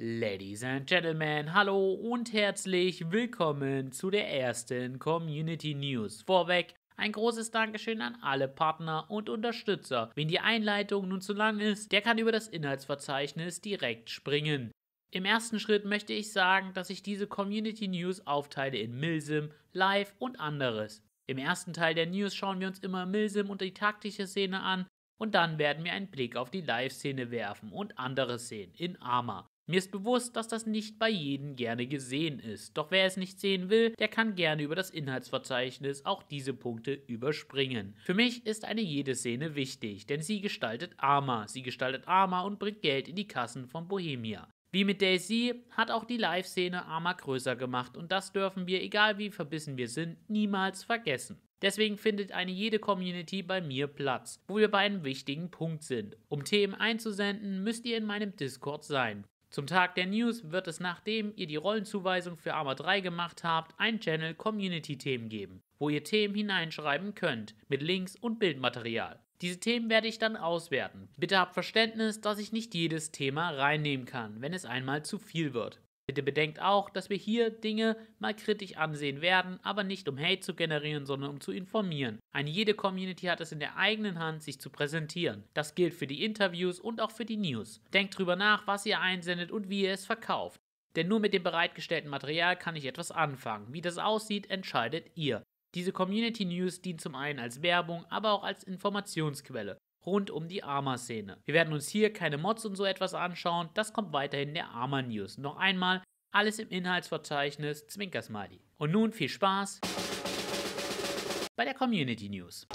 Ladies and Gentlemen, hallo und herzlich willkommen zu der ersten Community News. Vorweg ein großes Dankeschön an alle Partner und Unterstützer. Wenn die Einleitung nun zu lang ist, der kann über das Inhaltsverzeichnis direkt springen. Im ersten Schritt möchte ich sagen, dass ich diese Community News aufteile in Milsim, Live und anderes. Im ersten Teil der News schauen wir uns immer Milsim und die taktische Szene an und dann werden wir einen Blick auf die Live-Szene werfen und anderes sehen in Arma. Mir ist bewusst, dass das nicht bei jedem gerne gesehen ist, doch wer es nicht sehen will, der kann gerne über das Inhaltsverzeichnis auch diese Punkte überspringen. Für mich ist eine jede Szene wichtig, denn sie gestaltet Arma, sie gestaltet Arma und bringt Geld in die Kassen von Bohemia. Wie mit Daisy hat auch die Live-Szene Arma größer gemacht und das dürfen wir, egal wie verbissen wir sind, niemals vergessen. Deswegen findet eine jede Community bei mir Platz, wo wir bei einem wichtigen Punkt sind. Um Themen einzusenden, müsst ihr in meinem Discord sein. Zum Tag der News wird es nachdem ihr die Rollenzuweisung für Arma 3 gemacht habt, ein Channel Community-Themen geben, wo ihr Themen hineinschreiben könnt, mit Links und Bildmaterial. Diese Themen werde ich dann auswerten. Bitte habt Verständnis, dass ich nicht jedes Thema reinnehmen kann, wenn es einmal zu viel wird. Bitte bedenkt auch, dass wir hier Dinge mal kritisch ansehen werden, aber nicht um Hate zu generieren, sondern um zu informieren. Eine jede Community hat es in der eigenen Hand, sich zu präsentieren. Das gilt für die Interviews und auch für die News. Denkt drüber nach, was ihr einsendet und wie ihr es verkauft. Denn nur mit dem bereitgestellten Material kann ich etwas anfangen. Wie das aussieht, entscheidet ihr. Diese Community News dient zum einen als Werbung, aber auch als Informationsquelle rund um die Arma-Szene. Wir werden uns hier keine Mods und so etwas anschauen, das kommt weiterhin in der Arma-News. Noch einmal, alles im Inhaltsverzeichnis Zwinkersmiley. Und nun viel Spaß bei der Community News.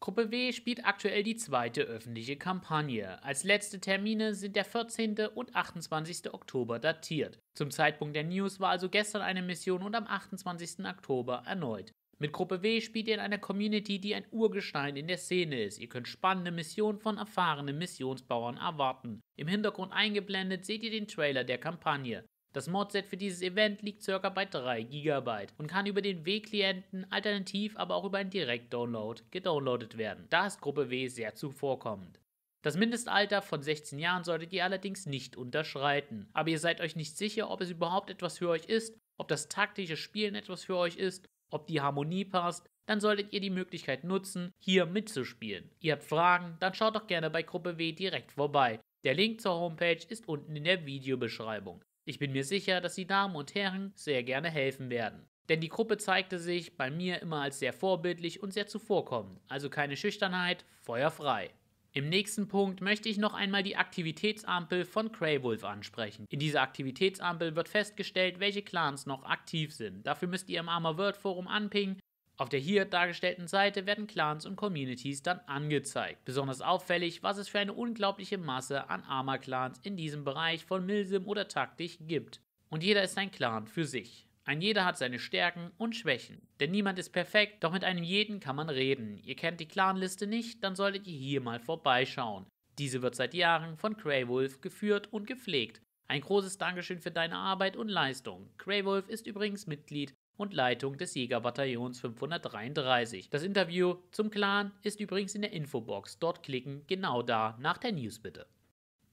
Gruppe W spielt aktuell die zweite öffentliche Kampagne. Als letzte Termine sind der 14. und 28. Oktober datiert. Zum Zeitpunkt der News war also gestern eine Mission und am 28. Oktober erneut. Mit Gruppe W spielt ihr in einer Community, die ein Urgestein in der Szene ist. Ihr könnt spannende Missionen von erfahrenen Missionsbauern erwarten. Im Hintergrund eingeblendet seht ihr den Trailer der Kampagne. Das Modset für dieses Event liegt ca. bei 3 GB und kann über den W-Klienten, alternativ aber auch über einen Direkt-Download gedownloadet werden. Da ist Gruppe W sehr zuvorkommend. Das Mindestalter von 16 Jahren solltet ihr allerdings nicht unterschreiten. Aber ihr seid euch nicht sicher, ob es überhaupt etwas für euch ist, ob das taktische Spielen etwas für euch ist ob die Harmonie passt, dann solltet ihr die Möglichkeit nutzen, hier mitzuspielen. Ihr habt Fragen, dann schaut doch gerne bei Gruppe W direkt vorbei. Der Link zur Homepage ist unten in der Videobeschreibung. Ich bin mir sicher, dass die Damen und Herren sehr gerne helfen werden. Denn die Gruppe zeigte sich bei mir immer als sehr vorbildlich und sehr zuvorkommend, also keine Schüchternheit, feuerfrei. Im nächsten Punkt möchte ich noch einmal die Aktivitätsampel von Greywolf ansprechen. In dieser Aktivitätsampel wird festgestellt, welche Clans noch aktiv sind. Dafür müsst ihr im Armor World Forum anpingen. Auf der hier dargestellten Seite werden Clans und Communities dann angezeigt. Besonders auffällig, was es für eine unglaubliche Masse an Armor-Clans in diesem Bereich von Milsim oder Taktik gibt. Und jeder ist ein Clan für sich. Ein jeder hat seine Stärken und Schwächen, denn niemand ist perfekt, doch mit einem jeden kann man reden. Ihr kennt die Clanliste nicht, dann solltet ihr hier mal vorbeischauen. Diese wird seit Jahren von Greywolf geführt und gepflegt. Ein großes Dankeschön für deine Arbeit und Leistung. Greywolf ist übrigens Mitglied und Leitung des Jägerbataillons 533. Das Interview zum Clan ist übrigens in der Infobox. Dort klicken, genau da, nach der News bitte.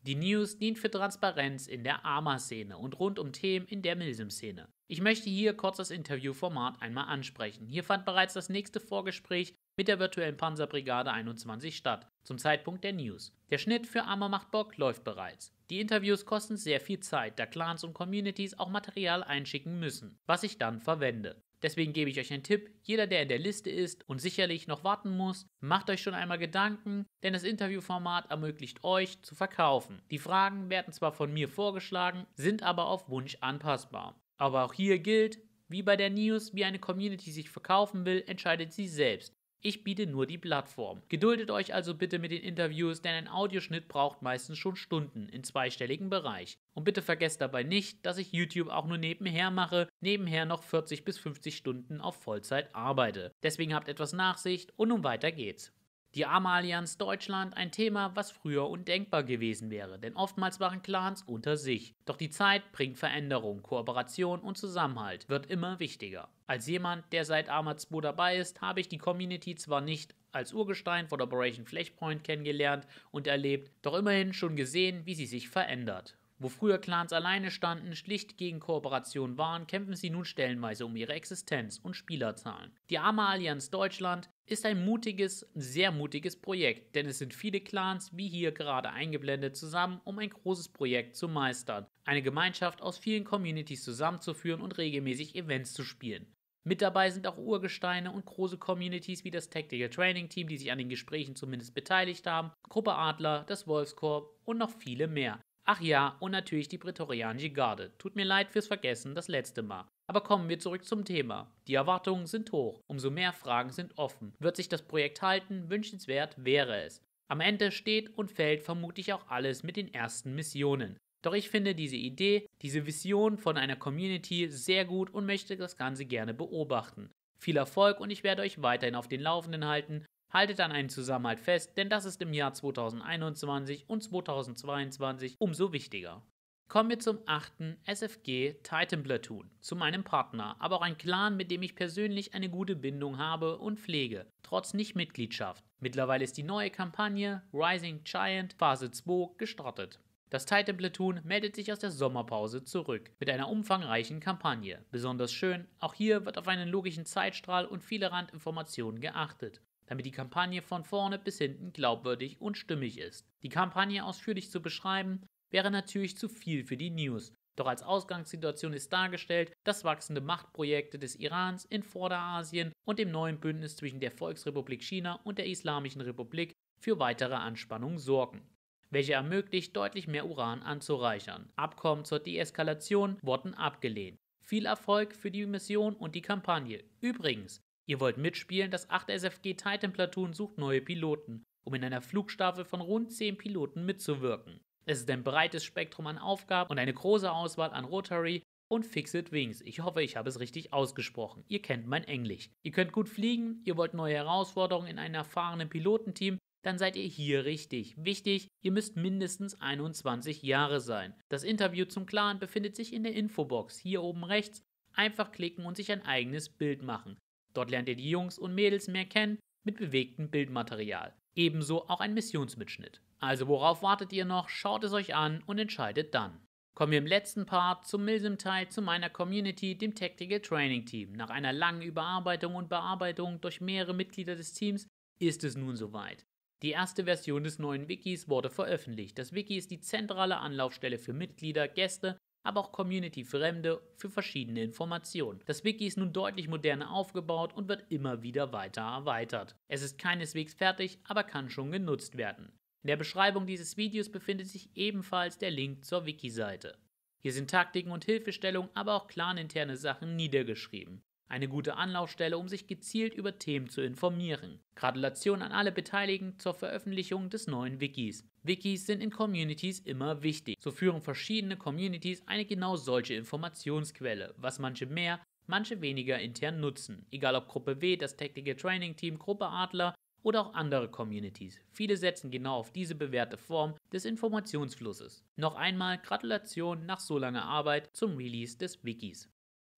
Die News dient für Transparenz in der AMA-Szene und rund um Themen in der Milsim-Szene. Ich möchte hier kurz das Interviewformat einmal ansprechen. Hier fand bereits das nächste Vorgespräch mit der virtuellen Panzerbrigade 21 statt, zum Zeitpunkt der News. Der Schnitt für Armer macht Bock läuft bereits. Die Interviews kosten sehr viel Zeit, da Clans und Communities auch Material einschicken müssen, was ich dann verwende. Deswegen gebe ich euch einen Tipp, jeder, der in der Liste ist und sicherlich noch warten muss, macht euch schon einmal Gedanken, denn das Interviewformat ermöglicht euch zu verkaufen. Die Fragen werden zwar von mir vorgeschlagen, sind aber auf Wunsch anpassbar. Aber auch hier gilt, wie bei der News, wie eine Community sich verkaufen will, entscheidet sie selbst. Ich biete nur die Plattform. Geduldet euch also bitte mit den Interviews, denn ein Audioschnitt braucht meistens schon Stunden im zweistelligen Bereich. Und bitte vergesst dabei nicht, dass ich YouTube auch nur nebenher mache, nebenher noch 40 bis 50 Stunden auf Vollzeit arbeite. Deswegen habt etwas Nachsicht und nun weiter geht's. Die Arme-Allianz Deutschland ein Thema, was früher undenkbar gewesen wäre, denn oftmals waren Clans unter sich. Doch die Zeit bringt Veränderung, Kooperation und Zusammenhalt wird immer wichtiger. Als jemand, der seit Arma 2 dabei ist, habe ich die Community zwar nicht als Urgestein von Operation Flashpoint kennengelernt und erlebt, doch immerhin schon gesehen, wie sie sich verändert. Wo früher Clans alleine standen, schlicht gegen Kooperation waren, kämpfen sie nun stellenweise um ihre Existenz und Spielerzahlen. Die Arme Allianz Deutschland ist ein mutiges, sehr mutiges Projekt, denn es sind viele Clans, wie hier gerade eingeblendet, zusammen, um ein großes Projekt zu meistern. Eine Gemeinschaft aus vielen Communities zusammenzuführen und regelmäßig Events zu spielen. Mit dabei sind auch Urgesteine und große Communities wie das Tactical Training Team, die sich an den Gesprächen zumindest beteiligt haben, Gruppe Adler, das Wolfskorps und noch viele mehr. Ach ja, und natürlich die Prätorianische Garde. Tut mir leid fürs Vergessen, das letzte Mal. Aber kommen wir zurück zum Thema. Die Erwartungen sind hoch, umso mehr Fragen sind offen. Wird sich das Projekt halten? Wünschenswert wäre es. Am Ende steht und fällt vermutlich auch alles mit den ersten Missionen. Doch ich finde diese Idee, diese Vision von einer Community sehr gut und möchte das Ganze gerne beobachten. Viel Erfolg und ich werde euch weiterhin auf den Laufenden halten, Haltet an einen Zusammenhalt fest, denn das ist im Jahr 2021 und 2022 umso wichtiger. Kommen wir zum achten SFG Titan Platoon, zu meinem Partner, aber auch ein Clan, mit dem ich persönlich eine gute Bindung habe und pflege, trotz Nichtmitgliedschaft. Mittlerweile ist die neue Kampagne Rising Giant Phase 2 gestartet. Das Titan Platoon meldet sich aus der Sommerpause zurück mit einer umfangreichen Kampagne. Besonders schön, auch hier wird auf einen logischen Zeitstrahl und viele Randinformationen geachtet damit die Kampagne von vorne bis hinten glaubwürdig und stimmig ist. Die Kampagne ausführlich zu beschreiben, wäre natürlich zu viel für die News, doch als Ausgangssituation ist dargestellt, dass wachsende Machtprojekte des Irans in Vorderasien und dem neuen Bündnis zwischen der Volksrepublik China und der Islamischen Republik für weitere Anspannung sorgen, welche ermöglicht, deutlich mehr Uran anzureichern. Abkommen zur Deeskalation wurden abgelehnt. Viel Erfolg für die Mission und die Kampagne. Übrigens, Ihr wollt mitspielen? Das 8 SFG Titan Platoon sucht neue Piloten, um in einer Flugstaffel von rund 10 Piloten mitzuwirken. Es ist ein breites Spektrum an Aufgaben und eine große Auswahl an Rotary und Fixed Wings. Ich hoffe, ich habe es richtig ausgesprochen. Ihr kennt mein Englisch. Ihr könnt gut fliegen, ihr wollt neue Herausforderungen in einem erfahrenen Pilotenteam, dann seid ihr hier richtig. Wichtig, ihr müsst mindestens 21 Jahre sein. Das Interview zum Clan befindet sich in der Infobox hier oben rechts. Einfach klicken und sich ein eigenes Bild machen. Dort lernt ihr die Jungs und Mädels mehr kennen mit bewegtem Bildmaterial. Ebenso auch ein Missionsmitschnitt. Also worauf wartet ihr noch? Schaut es euch an und entscheidet dann. Kommen wir im letzten Part zum Milsim-Teil zu meiner Community, dem Tactical Training Team. Nach einer langen Überarbeitung und Bearbeitung durch mehrere Mitglieder des Teams ist es nun soweit. Die erste Version des neuen Wikis wurde veröffentlicht. Das Wiki ist die zentrale Anlaufstelle für Mitglieder, Gäste aber auch Community-Fremde für verschiedene Informationen. Das Wiki ist nun deutlich moderner aufgebaut und wird immer wieder weiter erweitert. Es ist keineswegs fertig, aber kann schon genutzt werden. In der Beschreibung dieses Videos befindet sich ebenfalls der Link zur Wiki-Seite. Hier sind Taktiken und Hilfestellungen, aber auch clan-interne Sachen niedergeschrieben. Eine gute Anlaufstelle, um sich gezielt über Themen zu informieren. Gratulation an alle Beteiligten zur Veröffentlichung des neuen Wikis. Wikis sind in Communities immer wichtig. So führen verschiedene Communities eine genau solche Informationsquelle, was manche mehr, manche weniger intern nutzen. Egal ob Gruppe W, das Tactical Training Team, Gruppe Adler oder auch andere Communities. Viele setzen genau auf diese bewährte Form des Informationsflusses. Noch einmal Gratulation nach so langer Arbeit zum Release des Wikis.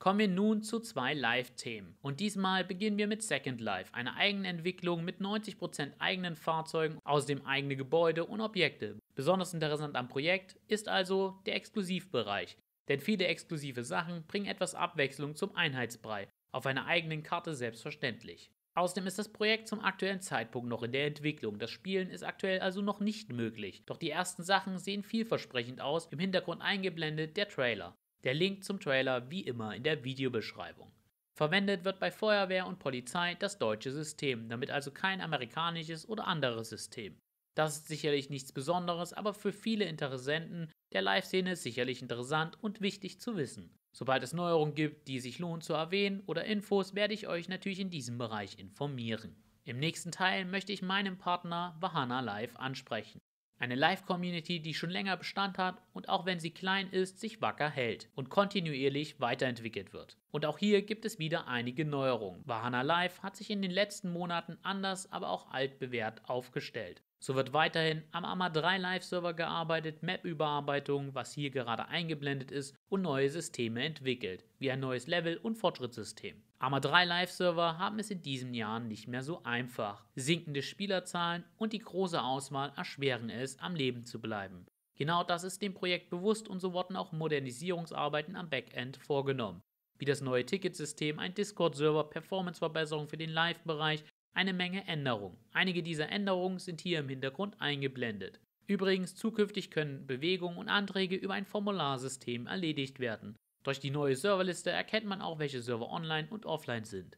Kommen wir nun zu zwei Live-Themen. Und diesmal beginnen wir mit Second Life, einer eigenen Entwicklung mit 90% eigenen Fahrzeugen, außerdem eigene Gebäude und Objekte. Besonders interessant am Projekt ist also der Exklusivbereich. Denn viele exklusive Sachen bringen etwas Abwechslung zum Einheitsbrei, auf einer eigenen Karte selbstverständlich. Außerdem ist das Projekt zum aktuellen Zeitpunkt noch in der Entwicklung. Das Spielen ist aktuell also noch nicht möglich. Doch die ersten Sachen sehen vielversprechend aus, im Hintergrund eingeblendet der Trailer. Der Link zum Trailer wie immer in der Videobeschreibung. Verwendet wird bei Feuerwehr und Polizei das deutsche System, damit also kein amerikanisches oder anderes System. Das ist sicherlich nichts Besonderes, aber für viele Interessenten der Live-Szene sicherlich interessant und wichtig zu wissen. Sobald es Neuerungen gibt, die sich lohnen zu erwähnen oder Infos, werde ich euch natürlich in diesem Bereich informieren. Im nächsten Teil möchte ich meinen Partner Vahana Live ansprechen. Eine Live-Community, die schon länger Bestand hat und auch wenn sie klein ist, sich wacker hält und kontinuierlich weiterentwickelt wird. Und auch hier gibt es wieder einige Neuerungen. Wahana Live hat sich in den letzten Monaten anders, aber auch altbewährt aufgestellt. So wird weiterhin am AMA3 Live-Server gearbeitet, Map-Überarbeitung, was hier gerade eingeblendet ist, und neue Systeme entwickelt, wie ein neues Level- und Fortschrittssystem. AMA3 Live-Server haben es in diesen Jahren nicht mehr so einfach. Sinkende Spielerzahlen und die große Auswahl erschweren es, am Leben zu bleiben. Genau das ist dem Projekt bewusst und so wurden auch Modernisierungsarbeiten am Backend vorgenommen wie das neue Ticketsystem, ein Discord-Server, performance Performanceverbesserung für den Live-Bereich eine Menge Änderungen. Einige dieser Änderungen sind hier im Hintergrund eingeblendet. Übrigens, zukünftig können Bewegungen und Anträge über ein Formularsystem erledigt werden. Durch die neue Serverliste erkennt man auch, welche Server online und offline sind.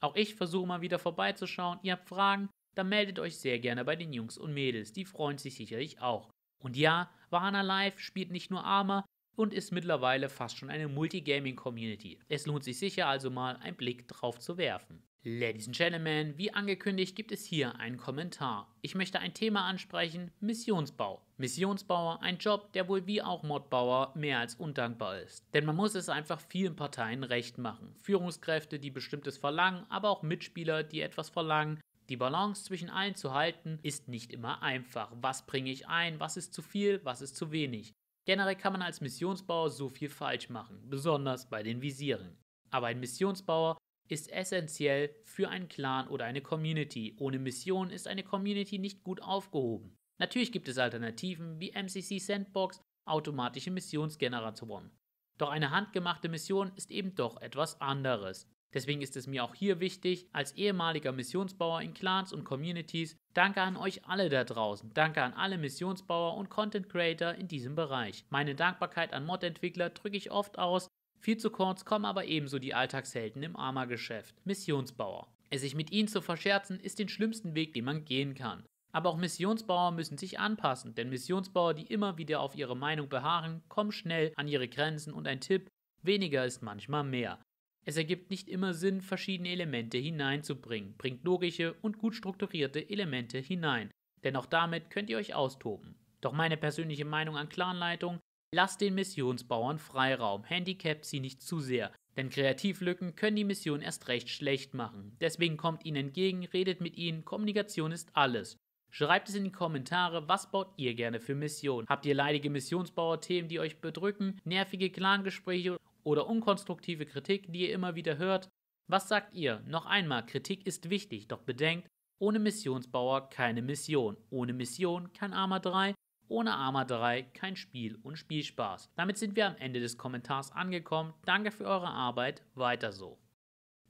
Auch ich versuche mal wieder vorbeizuschauen. Ihr habt Fragen? Dann meldet euch sehr gerne bei den Jungs und Mädels. Die freuen sich sicherlich auch. Und ja, Warner Live spielt nicht nur Arma und ist mittlerweile fast schon eine Multigaming-Community. Es lohnt sich sicher also mal, einen Blick drauf zu werfen. Ladies and Gentlemen, wie angekündigt gibt es hier einen Kommentar. Ich möchte ein Thema ansprechen, Missionsbau. Missionsbauer, ein Job, der wohl wie auch Modbauer mehr als undankbar ist. Denn man muss es einfach vielen Parteien recht machen. Führungskräfte, die bestimmtes verlangen, aber auch Mitspieler, die etwas verlangen. Die Balance zwischen allen zu halten, ist nicht immer einfach. Was bringe ich ein, was ist zu viel, was ist zu wenig. Generell kann man als Missionsbauer so viel falsch machen, besonders bei den Visieren. Aber ein Missionsbauer ist essentiell für einen Clan oder eine Community. Ohne Mission ist eine Community nicht gut aufgehoben. Natürlich gibt es Alternativen wie MCC Sandbox, automatische Missionsgeneratoren. Doch eine handgemachte Mission ist eben doch etwas anderes. Deswegen ist es mir auch hier wichtig, als ehemaliger Missionsbauer in Clans und Communities, danke an euch alle da draußen, danke an alle Missionsbauer und Content Creator in diesem Bereich. Meine Dankbarkeit an Mod-Entwickler drücke ich oft aus, viel zu kurz kommen aber ebenso die Alltagshelden im Armageschäft, Missionsbauer. Es sich mit ihnen zu verscherzen, ist den schlimmsten Weg, den man gehen kann. Aber auch Missionsbauer müssen sich anpassen, denn Missionsbauer, die immer wieder auf ihre Meinung beharren, kommen schnell an ihre Grenzen und ein Tipp, weniger ist manchmal mehr. Es ergibt nicht immer Sinn, verschiedene Elemente hineinzubringen, bringt logische und gut strukturierte Elemente hinein, denn auch damit könnt ihr euch austoben. Doch meine persönliche Meinung an Clanleitung, Lasst den Missionsbauern Freiraum, handicapt sie nicht zu sehr, denn Kreativlücken können die Mission erst recht schlecht machen. Deswegen kommt ihnen entgegen, redet mit ihnen, Kommunikation ist alles. Schreibt es in die Kommentare, was baut ihr gerne für Missionen? Habt ihr leidige Missionsbauer-Themen, die euch bedrücken, nervige Clangespräche oder unkonstruktive Kritik, die ihr immer wieder hört? Was sagt ihr? Noch einmal, Kritik ist wichtig, doch bedenkt, ohne Missionsbauer keine Mission. Ohne Mission kein Arma 3 ohne Arma 3 kein Spiel und Spielspaß. Damit sind wir am Ende des Kommentars angekommen. Danke für eure Arbeit. Weiter so.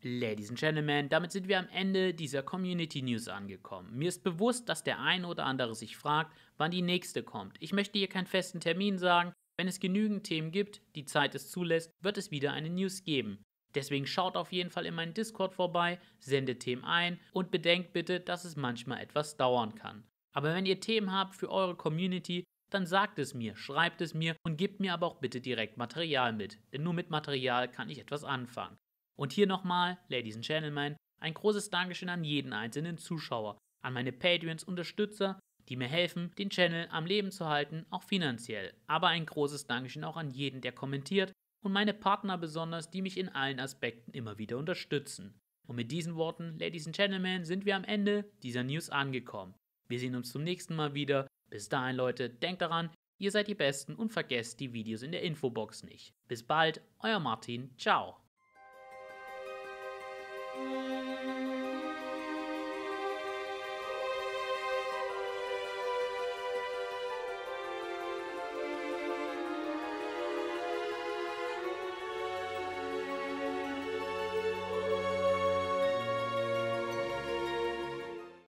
Ladies and Gentlemen, damit sind wir am Ende dieser Community News angekommen. Mir ist bewusst, dass der eine oder andere sich fragt, wann die nächste kommt. Ich möchte hier keinen festen Termin sagen. Wenn es genügend Themen gibt, die Zeit es zulässt, wird es wieder eine News geben. Deswegen schaut auf jeden Fall in meinen Discord vorbei, sendet Themen ein und bedenkt bitte, dass es manchmal etwas dauern kann. Aber wenn ihr Themen habt für eure Community, dann sagt es mir, schreibt es mir und gebt mir aber auch bitte direkt Material mit, denn nur mit Material kann ich etwas anfangen. Und hier nochmal, Ladies and Gentlemen, ein großes Dankeschön an jeden einzelnen Zuschauer, an meine Patreons-Unterstützer, die mir helfen, den Channel am Leben zu halten, auch finanziell. Aber ein großes Dankeschön auch an jeden, der kommentiert und meine Partner besonders, die mich in allen Aspekten immer wieder unterstützen. Und mit diesen Worten, Ladies and Gentlemen, sind wir am Ende dieser News angekommen. Wir sehen uns zum nächsten Mal wieder. Bis dahin, Leute, denkt daran, ihr seid die Besten und vergesst die Videos in der Infobox nicht. Bis bald, euer Martin, ciao.